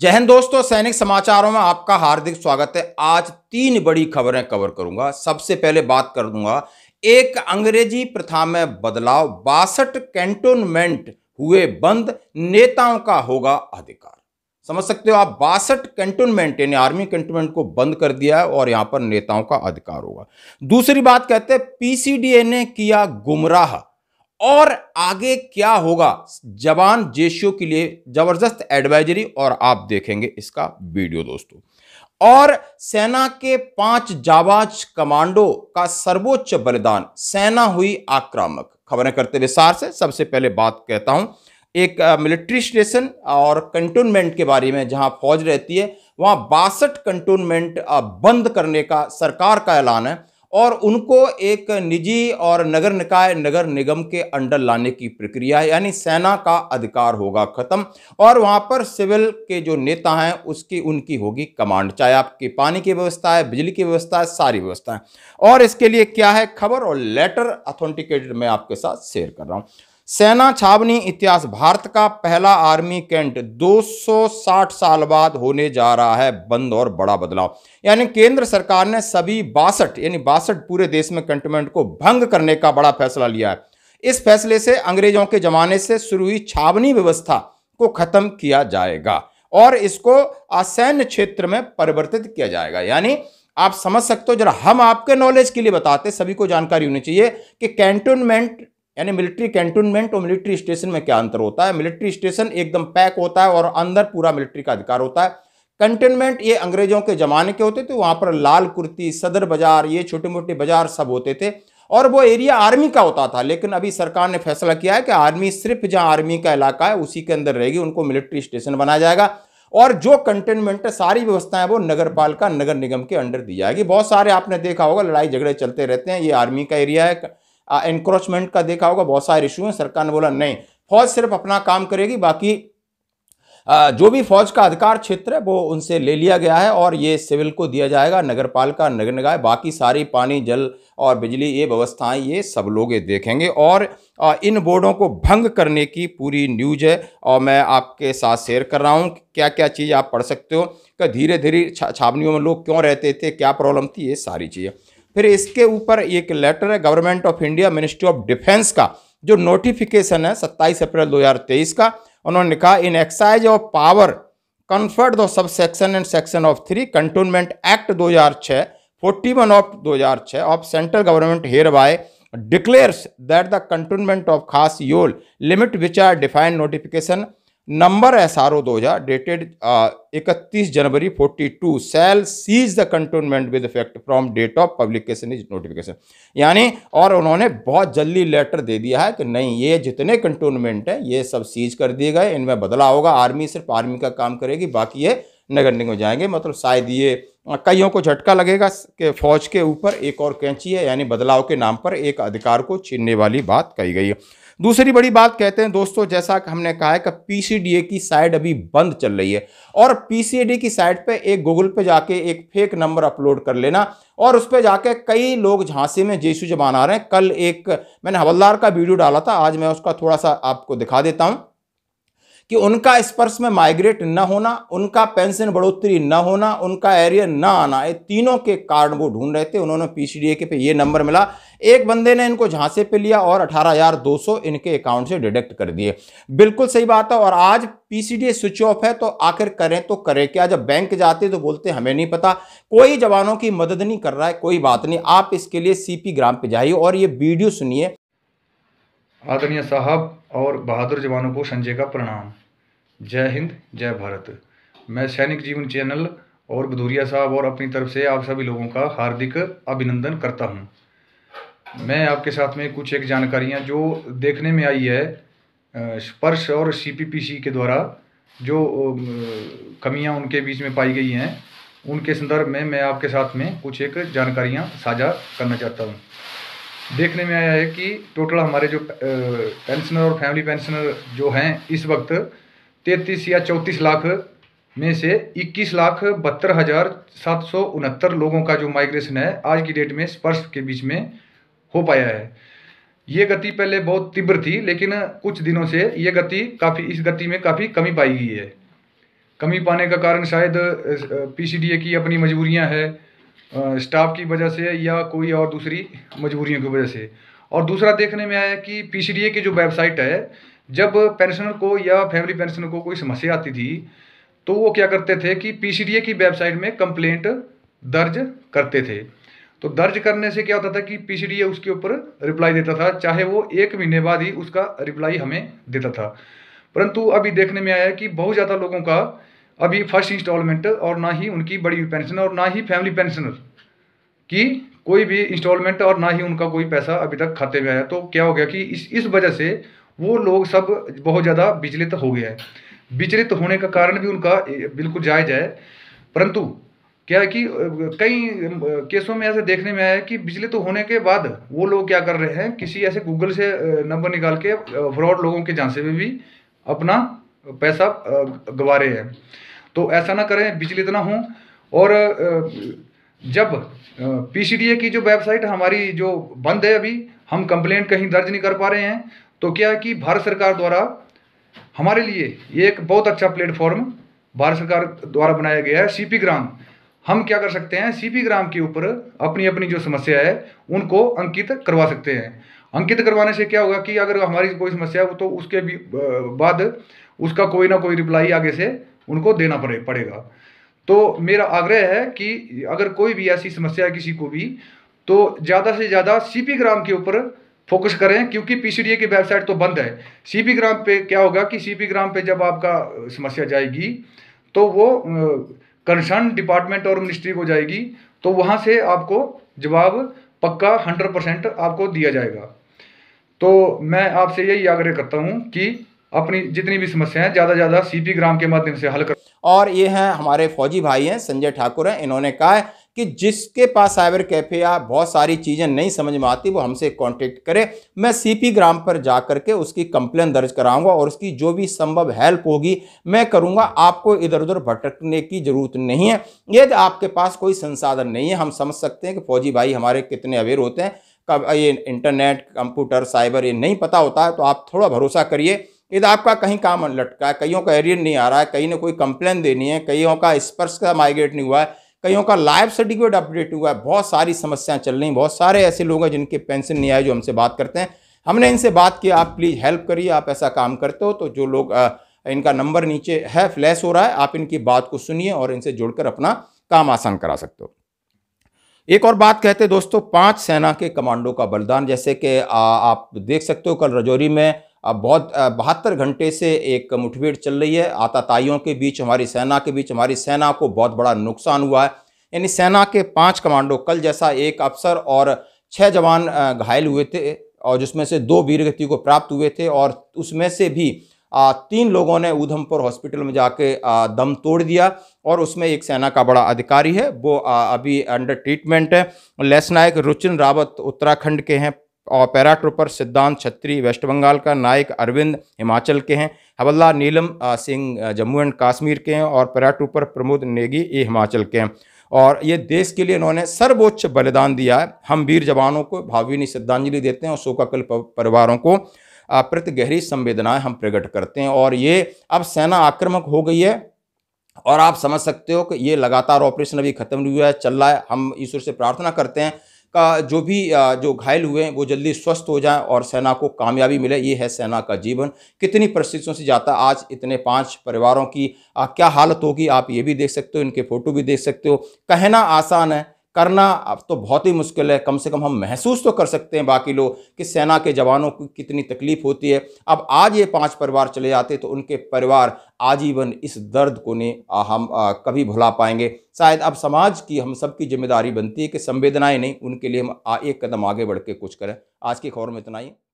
जय हिंद दोस्तों सैनिक समाचारों में आपका हार्दिक स्वागत है आज तीन बड़ी खबरें कवर करूंगा सबसे पहले बात कर दूंगा एक अंग्रेजी प्रथा में बदलाव बासठ कैंटोनमेंट हुए बंद नेताओं का होगा अधिकार समझ सकते हो आप बासठ कैंटोनमेंट यानी आर्मी कैंटोनमेंट को बंद कर दिया है और यहां पर नेताओं का अधिकार होगा दूसरी बात कहते हैं पीसीडीए ने किया गुमराह और आगे क्या होगा जवान जेशियो के लिए जबरदस्त एडवाइजरी और आप देखेंगे इसका वीडियो दोस्तों और सेना के पांच जाबाज कमांडो का सर्वोच्च बलिदान सेना हुई आक्रामक खबरें करते विस्तार से सबसे पहले बात कहता हूं एक मिलिट्री स्टेशन और कंटोनमेंट के बारे में जहां फौज रहती है वहां बासठ कंटोनमेंट बंद करने का सरकार का ऐलान है और उनको एक निजी और नगर निकाय नगर निगम के अंडर लाने की प्रक्रिया है यानी सेना का अधिकार होगा ख़त्म और वहाँ पर सिविल के जो नेता हैं उसकी उनकी होगी कमांड चाहे आपके पानी की व्यवस्था है बिजली की व्यवस्था है सारी व्यवस्था है और इसके लिए क्या है खबर और लेटर अथेंटिकेटेड मैं आपके साथ शेयर कर रहा हूँ सेना छावनी इतिहास भारत का पहला आर्मी कैंट 260 साल बाद होने जा रहा है बंद और बड़ा बदलाव यानी केंद्र सरकार ने सभी बासठ यानी बासठ पूरे देश में कंटमेंट को भंग करने का बड़ा फैसला लिया है इस फैसले से अंग्रेजों के जमाने से शुरू हुई छावनी व्यवस्था को खत्म किया जाएगा और इसको असैन्य क्षेत्र में परिवर्तित किया जाएगा यानी आप समझ सकते हो जरा हम आपके नॉलेज के लिए बताते सभी को जानकारी होनी चाहिए कि कैंटोनमेंट यानी मिलिट्री कैंटोनमेंट और मिलिट्री स्टेशन में क्या अंतर होता है मिलिट्री स्टेशन एकदम पैक होता है और अंदर पूरा मिलिट्री का अधिकार होता है कंटेनमेंट ये अंग्रेजों के ज़माने के होते थे वहाँ पर लाल कुर्ती सदर बाजार ये छोटे मोटे बाजार सब होते थे और वो एरिया आर्मी का होता था लेकिन अभी सरकार ने फैसला किया है कि आर्मी सिर्फ जहाँ आर्मी का इलाका है उसी के अंदर रहेगी उनको मिलिट्री स्टेशन बनाया जाएगा और जो कंटेनमेंट है सारी व्यवस्थाएं वो नगर पालिका नगर निगम के अंडर दी जाएगी बहुत सारे आपने देखा होगा लड़ाई झगड़े चलते रहते हैं ये आर्मी का एरिया है एनक्रोचमेंट का देखा होगा बहुत सारे इशू हैं सरकार ने बोला नहीं फौज सिर्फ अपना काम करेगी बाकी जो भी फौज का अधिकार क्षेत्र है वो उनसे ले लिया गया है और ये सिविल को दिया जाएगा नगर पालिका नगर निकाय बाकी सारी पानी जल और बिजली ये व्यवस्थाएं ये सब लोग देखेंगे और इन बोर्डों को भंग करने की पूरी न्यूज है और मैं आपके साथ शेयर कर रहा हूँ क्या क्या चीज़ आप पढ़ सकते हो कि धीरे धीरे छावनियों में लोग क्यों रहते थे क्या प्रॉब्लम थी ये सारी चीज़ें फिर इसके ऊपर एक लेटर है government of India ministry of defence का जो नोटिफिकेशन है सत्ताईस अप्रैल दो का उन्होंने कहा in exercise of power conferred the sub section and section of three cantonment act 2006 41 of 2006 of central government hereby declares that the cantonment of Kasauli limit which are defined notification number S R O दो हज़ार dated इकतीस जनवरी forty two shall cease the cantonment with effect from date of publication is notification यानी और उन्होंने बहुत जल्दी letter दे दिया है कि नहीं ये जितने कंटोनमेंट हैं ये सब सीज कर दिए गए इनमें बदलाव होगा आर्मी सिर्फ आर्मी का काम करेगी बाकी ये नगर निगम जाएंगे मतलब शायद ये कईयों को झटका लगेगा कि फौज के ऊपर एक और कैंची है यानी बदलाव के नाम पर एक अधिकार को छीनने वाली बात कही गई है दूसरी बड़ी बात कहते हैं दोस्तों जैसा हमने कहा है कि पीसीडीए की साइड अभी बंद चल रही है और पीसीडी की साइट पे एक गूगल पे जाके एक फेक नंबर अपलोड कर लेना और उस पर जाके कई लोग झांसी में जेसु जबान आ रहे हैं कल एक मैंने हवलदार का वीडियो डाला था आज मैं उसका थोड़ा सा आपको दिखा देता हूँ कि उनका स्पर्श में माइग्रेट न होना उनका पेंशन बढ़ोतरी न होना उनका एरियर न आना ये तीनों के कारण वो ढूंढ रहे थे उन्होंने पीसीडीए के पे ये नंबर मिला एक बंदे ने इनको झांसे पे लिया और अठारह हजार दो सौ इनके अकाउंट से डिडक्ट कर दिए बिल्कुल सही बात है और आज पीसीडीए स्विच ऑफ है तो आखिर करें तो करें क्या जब बैंक जाते तो बोलते हमें नहीं पता कोई जवानों की मदद नहीं कर रहा है कोई बात नहीं आप इसके लिए सीपी ग्राम पे जाइए और ये वीडियो सुनिए आदरणीय साहब और बहादुर जवानों को संजय का प्रणाम जय हिंद जय भारत मैं सैनिक जीवन चैनल और भदौरिया साहब और अपनी तरफ से आप सभी लोगों का हार्दिक अभिनंदन करता हूँ मैं आपके साथ में कुछ एक जानकारियाँ जो देखने में आई है स्पर्श और सीपीपीसी के द्वारा जो कमियाँ उनके बीच में पाई गई हैं उनके संदर्भ में मैं आपके साथ में कुछ एक जानकारियाँ साझा करना चाहता हूँ देखने में आया है कि टोटल हमारे जो पेंशनर और फैमिली पेंशनर जो हैं इस वक्त तैतीस या चौंतीस लाख में से इक्कीस लाख बहत्तर हज़ार सात सौ उनहत्तर लोगों का जो माइग्रेशन है आज की डेट में स्पर्श के बीच में हो पाया है ये गति पहले बहुत तीव्र थी लेकिन कुछ दिनों से ये गति काफ़ी इस गति में काफ़ी कमी पाई गई है कमी पाने का कारण शायद पीसीडीए की अपनी मजबूरियां हैं स्टाफ की वजह से या कोई और दूसरी मजबूरियों की वजह से और दूसरा देखने में आया कि पी की जो वेबसाइट है जब पेंशनर को या फैमिली पेंशनर को कोई समस्या आती थी तो वो क्या करते थे कि पी की वेबसाइट में कंप्लेंट दर्ज करते थे तो दर्ज करने से क्या होता था कि पी उसके ऊपर रिप्लाई देता था चाहे वो एक महीने बाद ही उसका रिप्लाई हमें देता था परंतु अभी देखने में आया कि बहुत ज़्यादा लोगों का अभी फर्स्ट इंस्टॉलमेंट और ना ही उनकी बड़ी पेंशन और ना ही फैमिली पेंशनर की कोई भी इंस्टॉलमेंट और ना ही उनका कोई पैसा अभी तक खाते में आया तो क्या हो गया कि इस इस वजह से वो लोग सब बहुत ज़्यादा विचलित हो गया है विचलित होने का कारण भी उनका बिल्कुल जायज है परंतु क्या है कि कई केसों में ऐसे देखने में आया कि बिजली तो होने के बाद वो लोग क्या कर रहे हैं किसी ऐसे गूगल से नंबर निकाल के फ्रॉड लोगों के झांसे में भी अपना पैसा गवा रहे हैं तो ऐसा ना करें बिजली इतना हो और जब पीसीडीए की जो वेबसाइट हमारी जो बंद है अभी हम कंप्लेंट कहीं दर्ज नहीं कर पा रहे हैं तो क्या है कि भारत सरकार द्वारा हमारे लिए ये एक बहुत अच्छा प्लेटफॉर्म भारत सरकार द्वारा बनाया गया है सीपी ग्राम हम क्या कर सकते हैं सीपी ग्राम के ऊपर अपनी अपनी जो समस्या है उनको अंकित करवा सकते हैं अंकित करवाने से क्या होगा कि अगर हमारी कोई समस्या हो तो उसके भी बाद उसका कोई ना कोई रिप्लाई आगे से उनको देना पड़े पड़ेगा तो मेरा आग्रह है कि अगर कोई भी ऐसी समस्या है किसी को भी तो ज़्यादा से ज़्यादा सीपी ग्राम के ऊपर फोकस करें क्योंकि पीसीडीए की वेबसाइट तो बंद है सीपी ग्राम पे क्या होगा कि सीपी ग्राम पे जब आपका समस्या जाएगी तो वो कंसर्न डिपार्टमेंट और मिनिस्ट्री को जाएगी तो वहाँ से आपको जवाब पक्का हंड्रेड परसेंट आपको दिया जाएगा तो मैं आपसे यही आग्रह करता हूँ कि अपनी जितनी भी समस्याएं ज़्यादा से ज़्यादा सीपी ग्राम के माध्यम से हल कर और ये हैं हमारे फौजी भाई हैं संजय ठाकुर हैं इन्होंने कहा है कि जिसके पास साइबर कैफे या बहुत सारी चीज़ें नहीं समझ में आती वो हमसे कांटेक्ट करे मैं सीपी ग्राम पर जा करके उसकी कंप्लेन दर्ज कराऊंगा और उसकी जो भी संभव हेल्प होगी मैं करूंगा आपको इधर उधर भटकने की ज़रूरत नहीं है यदि आपके पास कोई संसाधन नहीं है हम समझ सकते हैं कि फौजी भाई हमारे कितने अवेयर होते हैं कब ये इंटरनेट कंप्यूटर साइबर ये नहीं पता होता है तो आप थोड़ा भरोसा करिए यदि तो आपका कहीं काम लटका है कईयों का एरियर नहीं आ रहा है कहीं ने कोई कंप्लेन देनी है कईयों का स्पर्श का माइग्रेट नहीं हुआ है कईयों का लाइफ सर्टिफिकेट अपडेट हुआ है बहुत सारी समस्याएं चल रही हैं बहुत सारे ऐसे लोग हैं जिनके पेंशन नहीं आए जो हमसे बात करते हैं हमने इनसे बात की आप प्लीज़ हेल्प करिए आप ऐसा काम करते हो तो जो लोग इनका नंबर नीचे है फ्लैश हो रहा है आप इनकी बात को सुनिए और इनसे जुड़कर अपना काम आसान करा सकते हो एक और बात कहते दोस्तों पांच सेना के कमांडो का बलिदान जैसे कि आप देख सकते हो कल रजौरी में अब बहुत बहत्तर घंटे से एक मुठभेड़ चल रही है आताताइयों के बीच हमारी सेना के बीच हमारी सेना को बहुत बड़ा नुकसान हुआ है यानी सेना के पांच कमांडो कल जैसा एक अफसर और छः जवान घायल हुए थे और जिसमें से दो वीरगति को प्राप्त हुए थे और उसमें से भी तीन लोगों ने उधमपुर हॉस्पिटल में जाके दम तोड़ दिया और उसमें एक सेना का बड़ा अधिकारी है वो अभी अंडर ट्रीटमेंट है लेस नायक रुचिन रावत उत्तराखंड के हैं और पैराट्रोपर सिद्धांत छत्री वेस्ट बंगाल का नायक अरविंद हिमाचल के हैं हवलदार नीलम सिंह जम्मू एंड कश्मीर के हैं और पैराट्रोपर प्रमोद नेगी ये हिमाचल के हैं और ये देश के लिए इन्होंने सर्वोच्च बलिदान दिया है हम वीर जवानों को भावभीनी श्रद्धांजलि देते हैं और शोकाकल परिवारों को प्रति गहरी संवेदनाएं हम प्रकट करते हैं और ये अब सेना आक्रमक हो गई है और आप समझ सकते हो कि ये लगातार ऑपरेशन अभी खत्म नहीं हुआ है चल रहा है हम ईश्वर से प्रार्थना करते हैं का जो भी जो घायल हुए हैं वो जल्दी स्वस्थ हो जाएं और सेना को कामयाबी मिले ये है सेना का जीवन कितनी परिस्थितियों से जाता आज इतने पांच परिवारों की क्या हालत होगी आप ये भी देख सकते हो इनके फ़ोटो भी देख सकते हो कहना आसान है करना अब तो बहुत ही मुश्किल है कम से कम हम महसूस तो कर सकते हैं बाकी लोग कि सेना के जवानों को कितनी तकलीफ होती है अब आज ये पांच परिवार चले जाते तो उनके परिवार आजीवन इस दर्द को ने हम आ, कभी भुला पाएंगे शायद अब समाज की हम सबकी जिम्मेदारी बनती है कि संवेदनाएं नहीं उनके लिए हम एक कदम आगे बढ़ के कुछ करें आज की खबर में इतना ही